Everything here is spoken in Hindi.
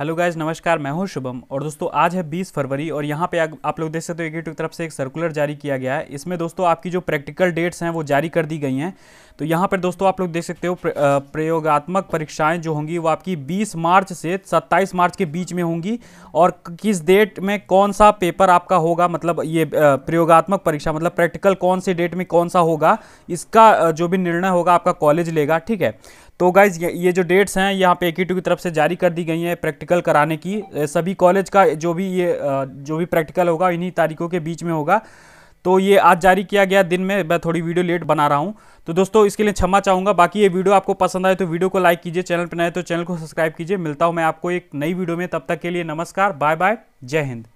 हेलो गाइज नमस्कार मैं हूं शुभम और दोस्तों आज है 20 फरवरी और यहां पे आप लोग देख सकते हो तो एक की तरफ से एक सर्कुलर जारी किया गया है इसमें दोस्तों आपकी जो प्रैक्टिकल डेट्स हैं वो जारी कर दी गई हैं तो यहाँ पर दोस्तों आप लोग देख सकते हो प्रयोगात्मक परीक्षाएं जो होंगी वो आपकी 20 मार्च से 27 मार्च के बीच में होंगी और किस डेट में कौन सा पेपर आपका होगा मतलब ये प्रयोगात्मक परीक्षा मतलब प्रैक्टिकल कौन से डेट में कौन सा होगा इसका जो भी निर्णय होगा आपका कॉलेज लेगा ठीक है तो गाइज ये जो डेट्स हैं यहाँ पे ए की तरफ से जारी कर दी गई हैं प्रैक्टिकल कराने की सभी कॉलेज का जो भी ये जो भी प्रैक्टिकल होगा इन्हीं तारीखों के बीच में होगा तो ये आज जारी किया गया दिन में मैं थोड़ी वीडियो लेट बना रहा हूँ तो दोस्तों इसके लिए क्षमा चाहूँगा बाकी ये वीडियो आपको पसंद आए तो वीडियो को लाइक कीजिए चैनल पर नए तो चैनल को सब्सक्राइब कीजिए मिलता हूँ मैं आपको एक नई वीडियो में तब तक के लिए नमस्कार बाय बाय जय हिंद